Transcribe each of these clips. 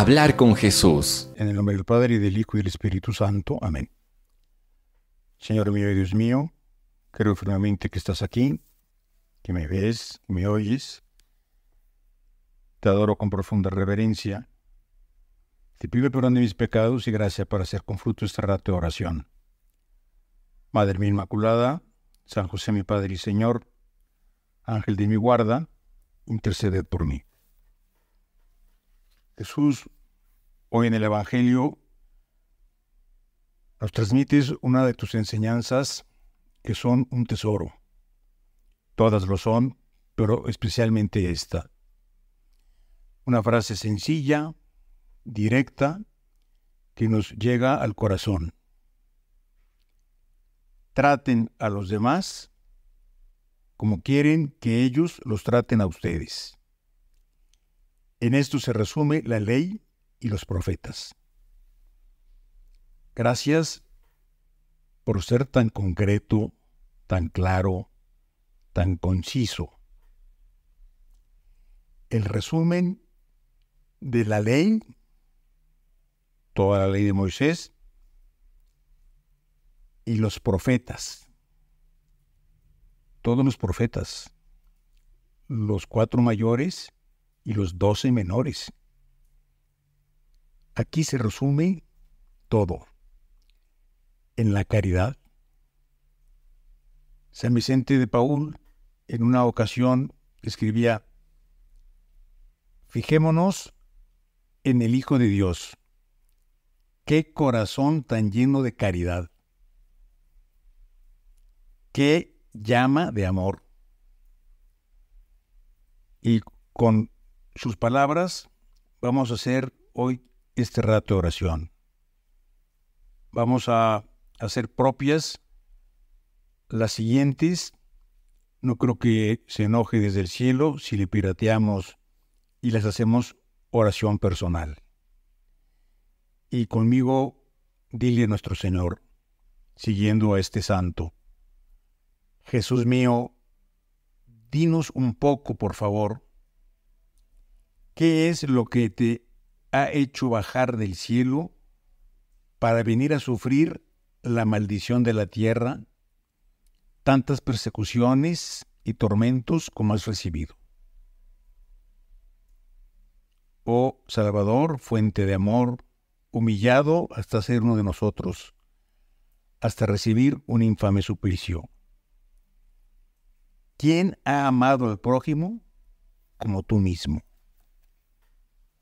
hablar con Jesús. En el nombre del Padre, y del Hijo, y del Espíritu Santo. Amén. Señor mío y Dios mío, creo firmemente que estás aquí, que me ves, me oyes. Te adoro con profunda reverencia. Te pido perdón de mis pecados y gracia para hacer con fruto este rato de oración. Madre mi Inmaculada, San José mi Padre y Señor, Ángel de mi guarda, interceded por mí. Jesús, hoy en el Evangelio, nos transmites una de tus enseñanzas que son un tesoro. Todas lo son, pero especialmente esta. Una frase sencilla, directa, que nos llega al corazón. Traten a los demás como quieren que ellos los traten a ustedes. En esto se resume la ley y los profetas. Gracias por ser tan concreto, tan claro, tan conciso. El resumen de la ley, toda la ley de Moisés, y los profetas, todos los profetas, los cuatro mayores, y los doce menores. Aquí se resume todo. En la caridad. San Vicente de Paul en una ocasión escribía, Fijémonos en el Hijo de Dios. Qué corazón tan lleno de caridad. Qué llama de amor. Y con sus palabras, vamos a hacer hoy este rato de oración. Vamos a hacer propias las siguientes. No creo que se enoje desde el cielo si le pirateamos y las hacemos oración personal. Y conmigo dile a nuestro Señor, siguiendo a este santo, Jesús mío, dinos un poco, por favor, ¿Qué es lo que te ha hecho bajar del cielo para venir a sufrir la maldición de la tierra, tantas persecuciones y tormentos como has recibido? Oh Salvador, fuente de amor, humillado hasta ser uno de nosotros, hasta recibir un infame suplicio. ¿Quién ha amado al prójimo como tú mismo?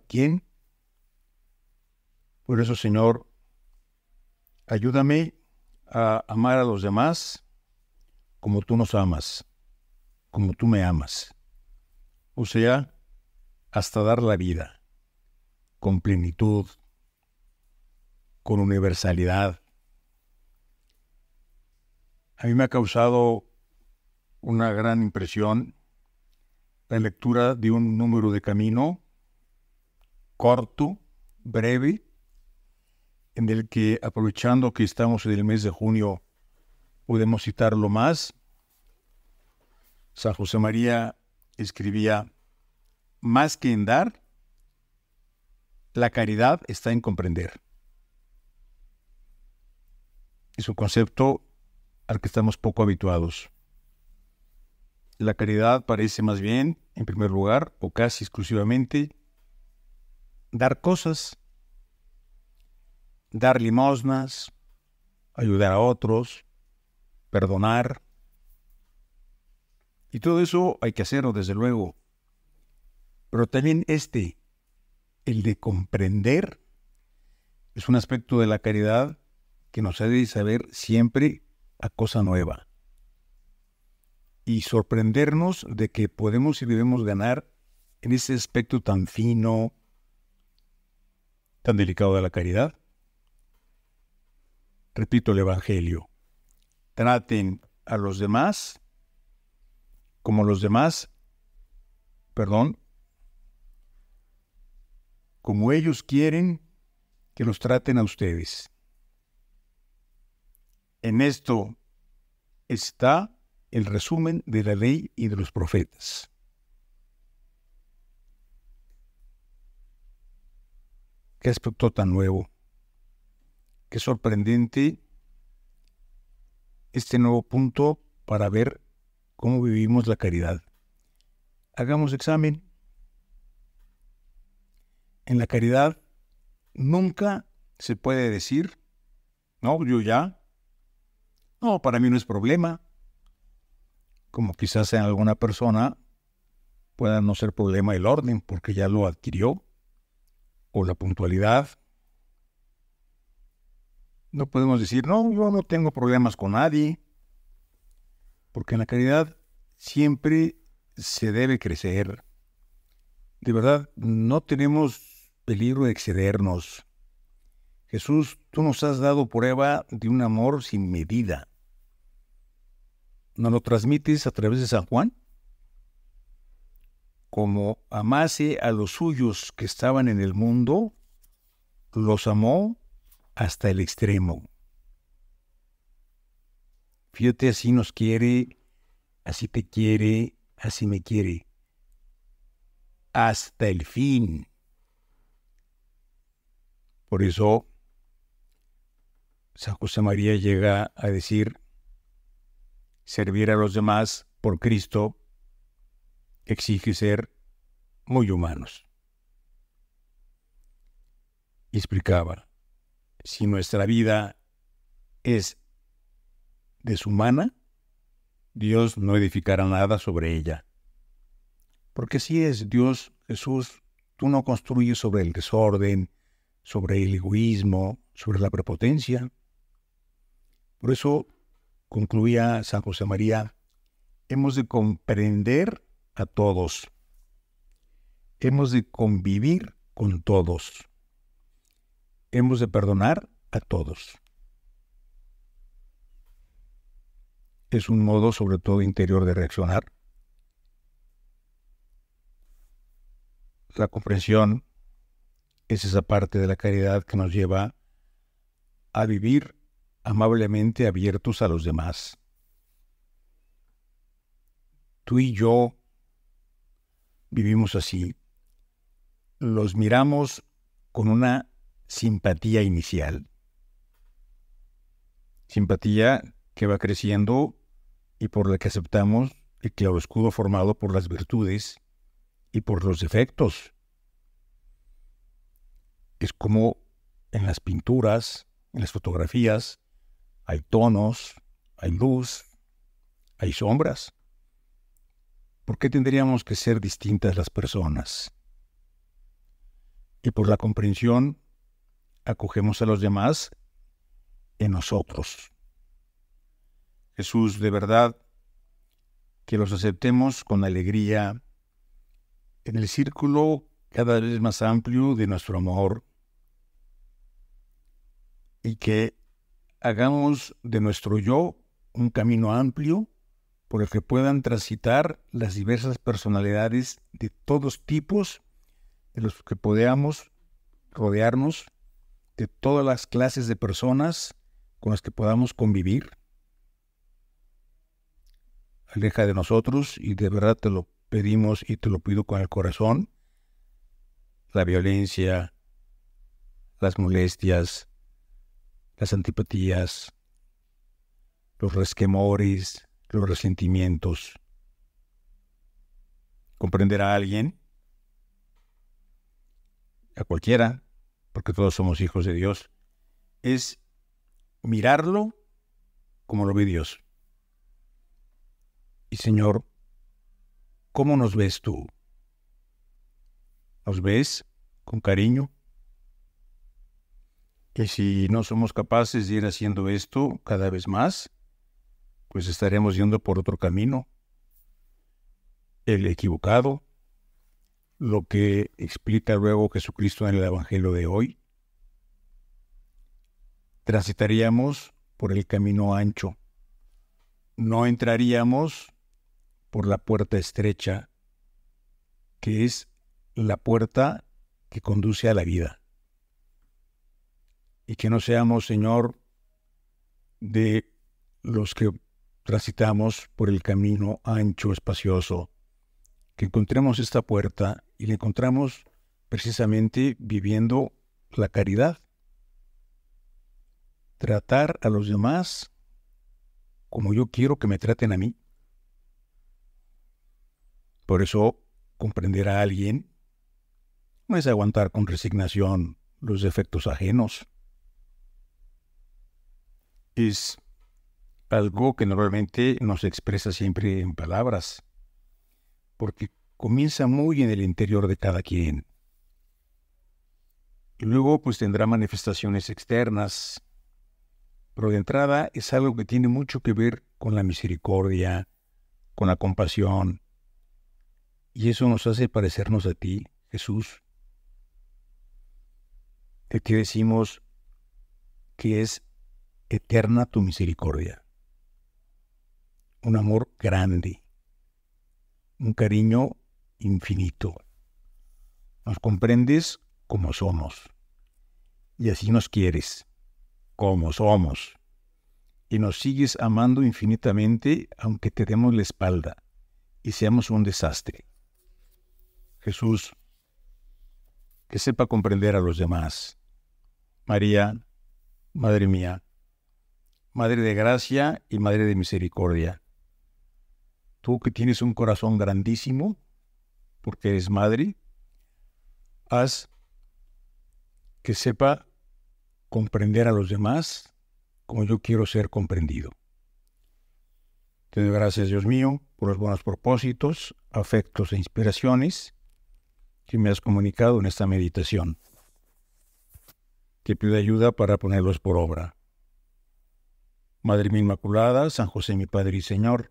quién. Por eso, Señor, ayúdame a amar a los demás como tú nos amas, como tú me amas. O sea, hasta dar la vida, con plenitud, con universalidad. A mí me ha causado una gran impresión la lectura de un número de camino corto, breve, en el que aprovechando que estamos en el mes de junio, podemos citarlo más. San José María escribía, más que en dar, la caridad está en comprender. Es un concepto al que estamos poco habituados. La caridad parece más bien, en primer lugar, o casi exclusivamente, dar cosas, dar limosnas, ayudar a otros, perdonar. Y todo eso hay que hacerlo, desde luego. Pero también este, el de comprender, es un aspecto de la caridad que nos ha de saber siempre a cosa nueva. Y sorprendernos de que podemos y debemos ganar en ese aspecto tan fino, tan delicado de la caridad? Repito el Evangelio. Traten a los demás como los demás, perdón, como ellos quieren que los traten a ustedes. En esto está el resumen de la ley y de los profetas. Qué aspecto tan nuevo. Qué sorprendente este nuevo punto para ver cómo vivimos la caridad. Hagamos examen. En la caridad nunca se puede decir, no, yo ya, no, para mí no es problema, como quizás en alguna persona pueda no ser problema el orden porque ya lo adquirió o la puntualidad. No podemos decir, no, yo no tengo problemas con nadie, porque en la caridad siempre se debe crecer. De verdad, no tenemos peligro de excedernos. Jesús, tú nos has dado prueba de un amor sin medida. ¿No lo transmites a través de San Juan? como amase a los suyos que estaban en el mundo, los amó hasta el extremo. Fíjate, así nos quiere, así te quiere, así me quiere. Hasta el fin. Por eso, San José María llega a decir, servir a los demás por Cristo exige ser muy humanos. Y Explicaba, si nuestra vida es deshumana, Dios no edificará nada sobre ella. Porque si es Dios, Jesús, tú no construyes sobre el desorden, sobre el egoísmo, sobre la prepotencia. Por eso concluía San José María, hemos de comprender a todos. Hemos de convivir con todos. Hemos de perdonar a todos. Es un modo, sobre todo interior, de reaccionar. La comprensión es esa parte de la caridad que nos lleva a vivir amablemente abiertos a los demás. Tú y yo vivimos así, los miramos con una simpatía inicial. Simpatía que va creciendo y por la que aceptamos el escudo formado por las virtudes y por los defectos. Es como en las pinturas, en las fotografías, hay tonos, hay luz, hay sombras. ¿Por qué tendríamos que ser distintas las personas? Y por la comprensión acogemos a los demás en nosotros. Jesús, de verdad, que los aceptemos con alegría en el círculo cada vez más amplio de nuestro amor y que hagamos de nuestro yo un camino amplio por el que puedan transitar las diversas personalidades de todos tipos, de los que podamos rodearnos, de todas las clases de personas con las que podamos convivir. Aleja de nosotros, y de verdad te lo pedimos y te lo pido con el corazón, la violencia, las molestias, las antipatías, los resquemores, los resentimientos. Comprender a alguien, a cualquiera, porque todos somos hijos de Dios, es mirarlo como lo ve Dios. Y Señor, ¿cómo nos ves tú? ¿Nos ves con cariño? Que si no somos capaces de ir haciendo esto cada vez más, pues estaremos yendo por otro camino, el equivocado, lo que explica luego Jesucristo en el Evangelio de hoy. Transitaríamos por el camino ancho, no entraríamos por la puerta estrecha, que es la puerta que conduce a la vida. Y que no seamos, Señor, de los que transitamos por el camino ancho, espacioso, que encontremos esta puerta y la encontramos precisamente viviendo la caridad. Tratar a los demás como yo quiero que me traten a mí. Por eso, comprender a alguien no es aguantar con resignación los defectos ajenos. Es algo que normalmente nos expresa siempre en palabras, porque comienza muy en el interior de cada quien. Y Luego, pues tendrá manifestaciones externas, pero de entrada es algo que tiene mucho que ver con la misericordia, con la compasión, y eso nos hace parecernos a ti, Jesús, de que decimos que es eterna tu misericordia un amor grande, un cariño infinito. Nos comprendes como somos y así nos quieres, como somos. Y nos sigues amando infinitamente aunque te demos la espalda y seamos un desastre. Jesús, que sepa comprender a los demás. María, Madre mía, Madre de gracia y Madre de misericordia tú que tienes un corazón grandísimo, porque eres madre, haz que sepa comprender a los demás como yo quiero ser comprendido. Te doy gracias, Dios mío, por los buenos propósitos, afectos e inspiraciones que me has comunicado en esta meditación. Te pido ayuda para ponerlos por obra. Madre Inmaculada, San José mi Padre y Señor,